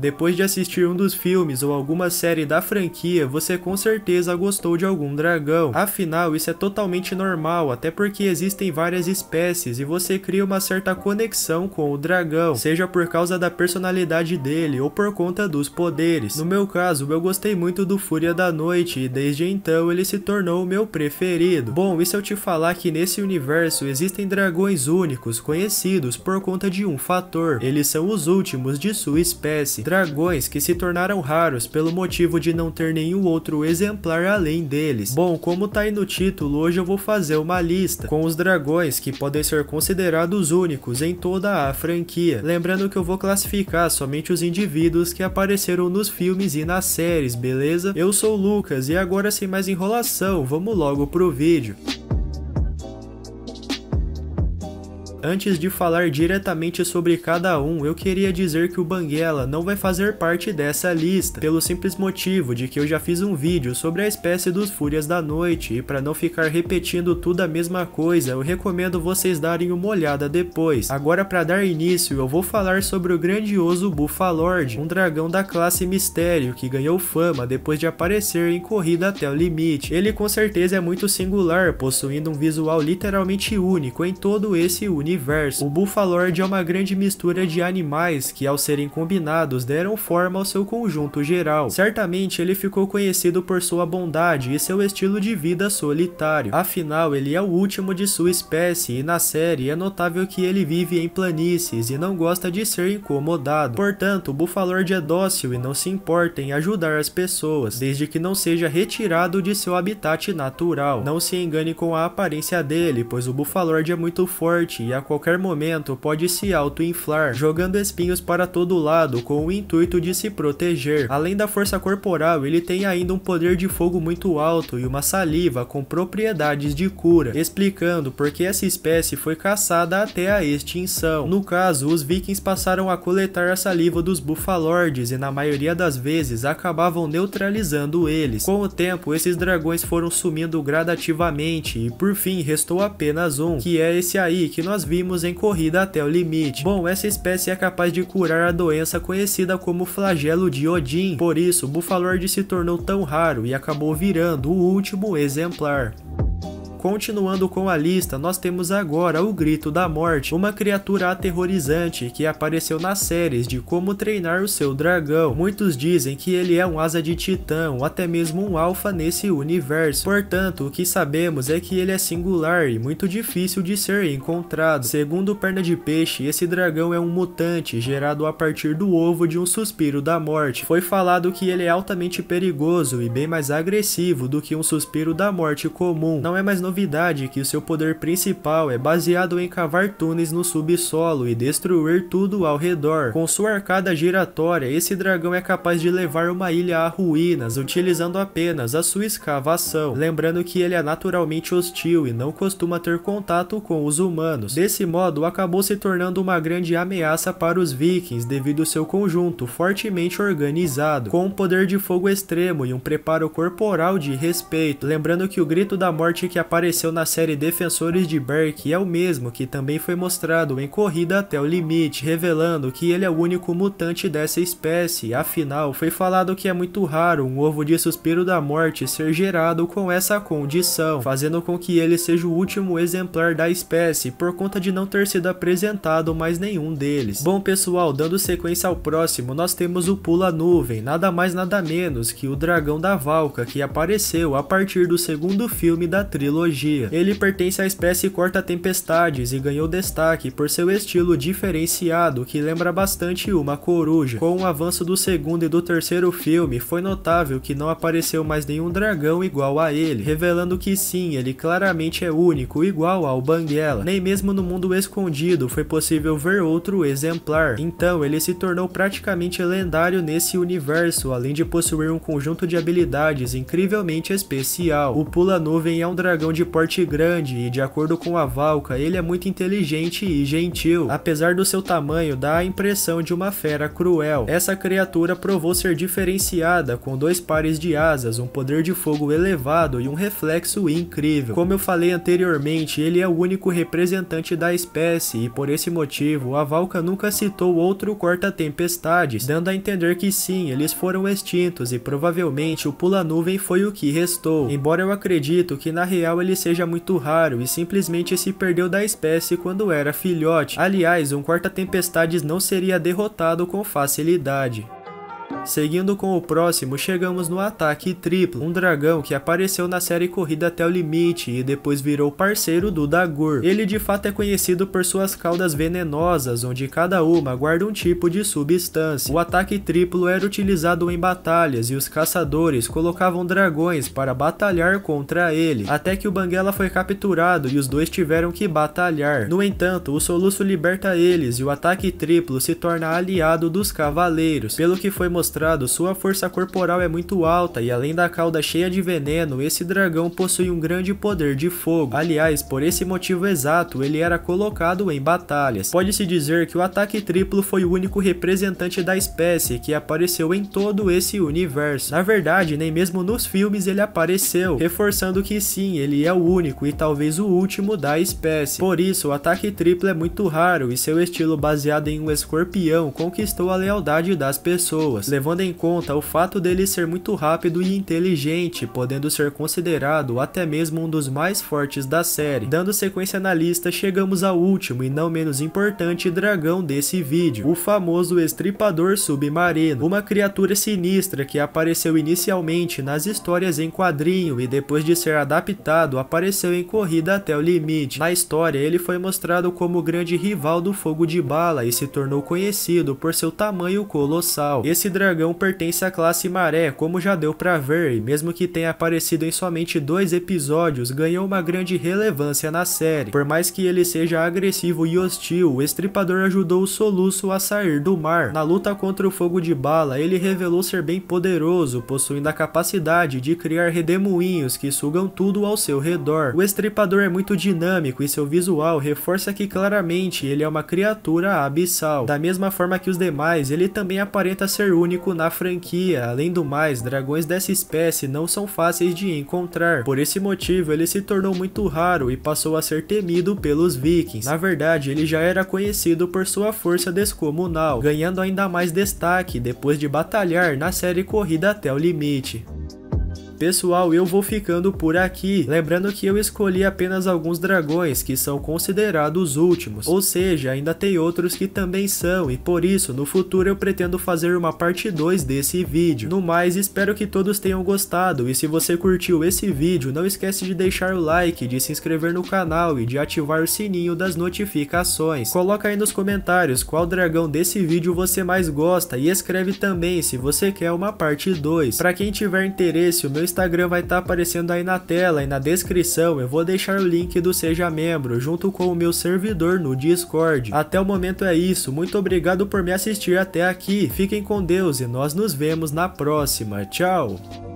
Depois de assistir um dos filmes ou alguma série da franquia, você com certeza gostou de algum dragão. Afinal, isso é totalmente normal, até porque existem várias espécies e você cria uma certa conexão com o dragão, seja por causa da personalidade dele ou por conta dos poderes. No meu caso, eu gostei muito do Fúria da Noite e desde então ele se tornou o meu preferido. Bom, e se eu te falar que nesse universo existem dragões únicos, conhecidos por conta de um fator, eles são os últimos de sua espécie dragões que se tornaram raros pelo motivo de não ter nenhum outro exemplar além deles. Bom, como tá aí no título, hoje eu vou fazer uma lista com os dragões que podem ser considerados únicos em toda a franquia. Lembrando que eu vou classificar somente os indivíduos que apareceram nos filmes e nas séries, beleza? Eu sou o Lucas e agora sem mais enrolação, vamos logo pro vídeo. Antes de falar diretamente sobre cada um, eu queria dizer que o Banguela não vai fazer parte dessa lista, pelo simples motivo de que eu já fiz um vídeo sobre a espécie dos Fúrias da Noite, e para não ficar repetindo tudo a mesma coisa, eu recomendo vocês darem uma olhada depois. Agora para dar início, eu vou falar sobre o grandioso Buffalord, um dragão da classe Mistério, que ganhou fama depois de aparecer em Corrida até o Limite. Ele com certeza é muito singular, possuindo um visual literalmente único em todo esse universo universo. O Buffalord é uma grande mistura de animais que, ao serem combinados, deram forma ao seu conjunto geral. Certamente ele ficou conhecido por sua bondade e seu estilo de vida solitário. Afinal, ele é o último de sua espécie e na série é notável que ele vive em planícies e não gosta de ser incomodado. Portanto, o Buffalord é dócil e não se importa em ajudar as pessoas, desde que não seja retirado de seu habitat natural. Não se engane com a aparência dele, pois o Buffalord é muito forte e a a qualquer momento pode se auto-inflar, jogando espinhos para todo lado com o intuito de se proteger. Além da força corporal, ele tem ainda um poder de fogo muito alto e uma saliva com propriedades de cura, explicando por que essa espécie foi caçada até a extinção. No caso, os vikings passaram a coletar a saliva dos bufalordes e na maioria das vezes acabavam neutralizando eles. Com o tempo, esses dragões foram sumindo gradativamente e por fim restou apenas um, que é esse aí que nós vimos em Corrida até o Limite. Bom, essa espécie é capaz de curar a doença conhecida como flagelo de Odin, por isso, o Bufalord se tornou tão raro e acabou virando o último exemplar. Continuando com a lista, nós temos agora o Grito da Morte, uma criatura aterrorizante que apareceu nas séries de Como Treinar o Seu Dragão. Muitos dizem que ele é um asa de titã, ou até mesmo um alfa nesse universo. Portanto, o que sabemos é que ele é singular e muito difícil de ser encontrado. Segundo Perna de Peixe, esse dragão é um mutante gerado a partir do ovo de um suspiro da morte. Foi falado que ele é altamente perigoso e bem mais agressivo do que um suspiro da morte comum. Não é mais novidade que o seu poder principal é baseado em cavar túneis no subsolo e destruir tudo ao redor. Com sua arcada giratória, esse dragão é capaz de levar uma ilha a ruínas, utilizando apenas a sua escavação, lembrando que ele é naturalmente hostil e não costuma ter contato com os humanos. Desse modo, acabou se tornando uma grande ameaça para os vikings devido ao seu conjunto fortemente organizado, com um poder de fogo extremo e um preparo corporal de respeito, lembrando que o grito da morte que aparece apareceu na série Defensores de Berk e é o mesmo que também foi mostrado em Corrida até o Limite, revelando que ele é o único mutante dessa espécie. Afinal, foi falado que é muito raro um ovo de suspiro da morte ser gerado com essa condição, fazendo com que ele seja o último exemplar da espécie por conta de não ter sido apresentado mais nenhum deles. Bom pessoal, dando sequência ao próximo, nós temos o Pula Nuvem, nada mais nada menos que o dragão da Valka que apareceu a partir do segundo filme da trilogia mitologia. Ele pertence à espécie corta-tempestades e ganhou destaque por seu estilo diferenciado que lembra bastante uma coruja. Com o avanço do segundo e do terceiro filme, foi notável que não apareceu mais nenhum dragão igual a ele, revelando que sim, ele claramente é único, igual ao Banguela. Nem mesmo no mundo escondido foi possível ver outro exemplar, então ele se tornou praticamente lendário nesse universo, além de possuir um conjunto de habilidades incrivelmente especial. O Pula-Nuvem é um dragão de de porte grande e, de acordo com a Valka, ele é muito inteligente e gentil. Apesar do seu tamanho, dá a impressão de uma fera cruel. Essa criatura provou ser diferenciada, com dois pares de asas, um poder de fogo elevado e um reflexo incrível. Como eu falei anteriormente, ele é o único representante da espécie e, por esse motivo, a Valka nunca citou outro corta-tempestades, dando a entender que sim, eles foram extintos e provavelmente o pula-nuvem foi o que restou. Embora eu acredito que na real ele ele seja muito raro e simplesmente se perdeu da espécie quando era filhote. Aliás, um quarta tempestades não seria derrotado com facilidade. Seguindo com o próximo, chegamos no ataque triplo, um dragão que apareceu na série Corrida até o Limite e depois virou parceiro do Dagur. Ele de fato é conhecido por suas caudas venenosas, onde cada uma guarda um tipo de substância. O ataque triplo era utilizado em batalhas e os caçadores colocavam dragões para batalhar contra ele, até que o Banguela foi capturado e os dois tiveram que batalhar. No entanto, o Soluço liberta eles e o ataque triplo se torna aliado dos cavaleiros, pelo que foi mostrado mostrado, sua força corporal é muito alta e além da cauda cheia de veneno, esse dragão possui um grande poder de fogo. Aliás, por esse motivo exato, ele era colocado em batalhas. Pode-se dizer que o ataque triplo foi o único representante da espécie que apareceu em todo esse universo. Na verdade, nem mesmo nos filmes ele apareceu, reforçando que sim, ele é o único e talvez o último da espécie. Por isso, o ataque triplo é muito raro e seu estilo baseado em um escorpião conquistou a lealdade das pessoas levando em conta o fato dele ser muito rápido e inteligente, podendo ser considerado até mesmo um dos mais fortes da série. Dando sequência na lista, chegamos ao último e não menos importante dragão desse vídeo, o famoso Estripador Submarino, uma criatura sinistra que apareceu inicialmente nas histórias em quadrinho e depois de ser adaptado, apareceu em Corrida até o Limite. Na história, ele foi mostrado como o grande rival do Fogo de Bala e se tornou conhecido por seu tamanho colossal. Esse dragão dragão pertence à classe Maré, como já deu pra ver, e mesmo que tenha aparecido em somente dois episódios, ganhou uma grande relevância na série. Por mais que ele seja agressivo e hostil, o Estripador ajudou o Soluço a sair do mar. Na luta contra o fogo de bala, ele revelou ser bem poderoso, possuindo a capacidade de criar redemoinhos que sugam tudo ao seu redor. O Estripador é muito dinâmico e seu visual reforça que claramente ele é uma criatura abissal. Da mesma forma que os demais, ele também aparenta ser único único na franquia. Além do mais, dragões dessa espécie não são fáceis de encontrar. Por esse motivo, ele se tornou muito raro e passou a ser temido pelos vikings. Na verdade, ele já era conhecido por sua força descomunal, ganhando ainda mais destaque depois de batalhar na série Corrida até o Limite. Pessoal, eu vou ficando por aqui, lembrando que eu escolhi apenas alguns dragões que são considerados últimos, ou seja, ainda tem outros que também são, e por isso, no futuro eu pretendo fazer uma parte 2 desse vídeo. No mais, espero que todos tenham gostado, e se você curtiu esse vídeo, não esquece de deixar o like, de se inscrever no canal e de ativar o sininho das notificações. Coloca aí nos comentários qual dragão desse vídeo você mais gosta, e escreve também se você quer uma parte 2. Para quem tiver interesse, o meu Instagram vai estar tá aparecendo aí na tela e na descrição eu vou deixar o link do Seja Membro junto com o meu servidor no Discord. Até o momento é isso, muito obrigado por me assistir até aqui, fiquem com Deus e nós nos vemos na próxima, tchau!